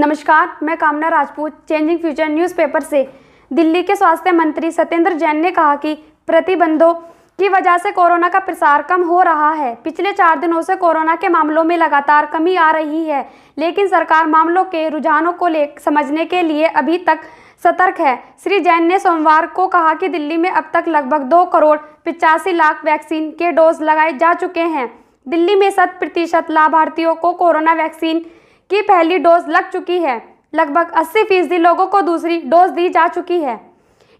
नमस्कार मैं कामना राजपूत चेंजिंग फ्यूचर न्यूज़पेपर से दिल्ली के स्वास्थ्य मंत्री सत्येंद्र जैन ने कहा कि प्रतिबंधों की वजह से कोरोना का प्रसार कम हो रहा है पिछले चार दिनों से कोरोना के मामलों में लगातार कमी आ रही है लेकिन सरकार मामलों के रुझानों को ले समझने के लिए अभी तक सतर्क है श्री जैन ने सोमवार को कहा कि दिल्ली में अब तक लगभग दो करोड़ पिचासी लाख वैक्सीन के डोज लगाए जा चुके हैं दिल्ली में शत प्रतिशत लाभार्थियों को कोरोना वैक्सीन की पहली डोज लग चुकी है लगभग अस्सी फीसदी लोगों को दूसरी डोज दी जा चुकी है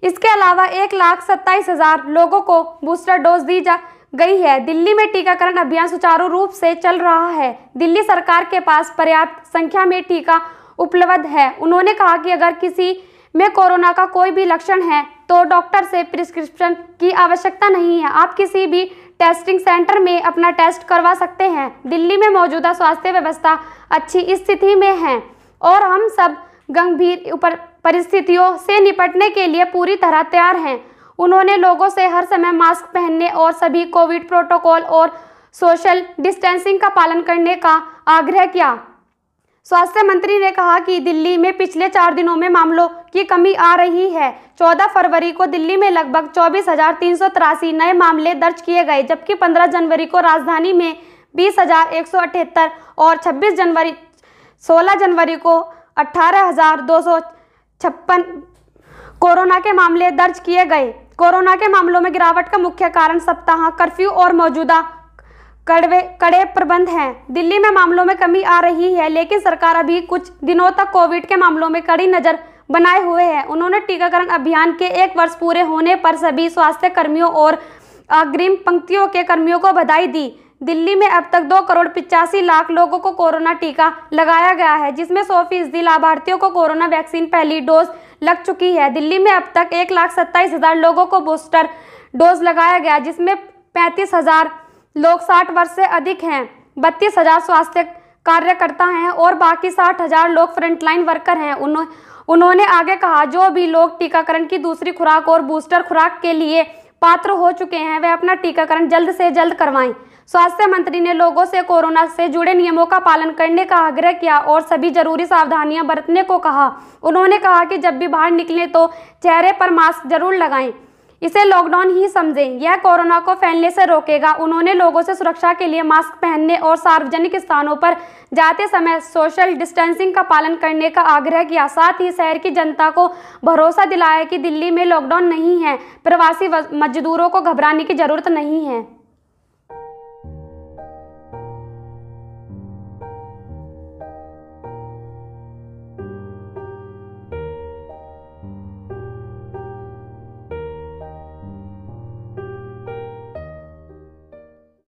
इसके अलावा एक लाख सत्ताईस हज़ार लोगों को बूस्टर डोज दी जा गई है दिल्ली में टीकाकरण अभियान सुचारू रूप से चल रहा है दिल्ली सरकार के पास पर्याप्त संख्या में टीका उपलब्ध है उन्होंने कहा कि अगर किसी में कोरोना का कोई भी लक्षण है तो डॉक्टर से प्रिस्क्रिप्शन की आवश्यकता नहीं है आप किसी भी टेस्टिंग सेंटर में अपना टेस्ट करवा सकते हैं दिल्ली में मौजूदा स्वास्थ्य व्यवस्था अच्छी स्थिति में है और हम सब गंभीर परिस्थितियों से निपटने के लिए पूरी तरह तैयार हैं उन्होंने लोगों से हर समय मास्क पहनने और सभी कोविड प्रोटोकॉल और सोशल डिस्टेंसिंग का पालन करने का आग्रह किया स्वास्थ्य मंत्री ने कहा कि दिल्ली में पिछले चार दिनों में मामलों की कमी आ रही है 14 फरवरी को दिल्ली में लगभग चौबीस नए मामले दर्ज किए गए जबकि 15 जनवरी को राजधानी में बीस और 26 जनवरी 16 जनवरी को अठारह कोरोना के मामले दर्ज किए गए कोरोना के मामलों में गिरावट का मुख्य कारण सप्ताह कर्फ्यू और मौजूदा कड़वे कड़े प्रबंध हैं दिल्ली में मामलों में कमी आ रही है लेकिन सरकार अभी कुछ दिनों तक कोविड के मामलों में कड़ी नज़र बनाए हुए है उन्होंने टीकाकरण अभियान के एक वर्ष पूरे होने पर सभी स्वास्थ्य कर्मियों और अग्रिम पंक्तियों के कर्मियों को बधाई दी दिल्ली में अब तक दो करोड़ पिचासी लाख लोगों को कोरोना टीका लगाया गया है जिसमें सौ फीसदी लाभार्थियों को कोरोना वैक्सीन पहली डोज लग चुकी है दिल्ली में अब तक एक लाख सत्ताईस हजार लोगों को बूस्टर डोज लगाया गया जिसमें पैंतीस हजार लोग साठ वर्ष से अधिक हैं बत्तीस हज़ार स्वास्थ्य कार्यकर्ता हैं और बाकी साठ हज़ार लोग फ्रंटलाइन वर्कर हैं उन्हों उन्होंने आगे कहा जो भी लोग टीकाकरण की दूसरी खुराक और बूस्टर खुराक के लिए पात्र हो चुके हैं वे अपना टीकाकरण जल्द से जल्द करवाएं स्वास्थ्य मंत्री ने लोगों से कोरोना से जुड़े नियमों का पालन करने का आग्रह किया और सभी जरूरी सावधानियां बरतने को कहा उन्होंने कहा कि जब भी बाहर निकलें तो चेहरे पर मास्क जरूर लगाएं इसे लॉकडाउन ही समझें यह कोरोना को फैलने से रोकेगा उन्होंने लोगों से सुरक्षा के लिए मास्क पहनने और सार्वजनिक स्थानों पर जाते समय सोशल डिस्टेंसिंग का पालन करने का आग्रह किया साथ ही शहर की जनता को भरोसा दिलाया कि दिल्ली में लॉकडाउन नहीं है प्रवासी मजदूरों को घबराने की जरूरत नहीं है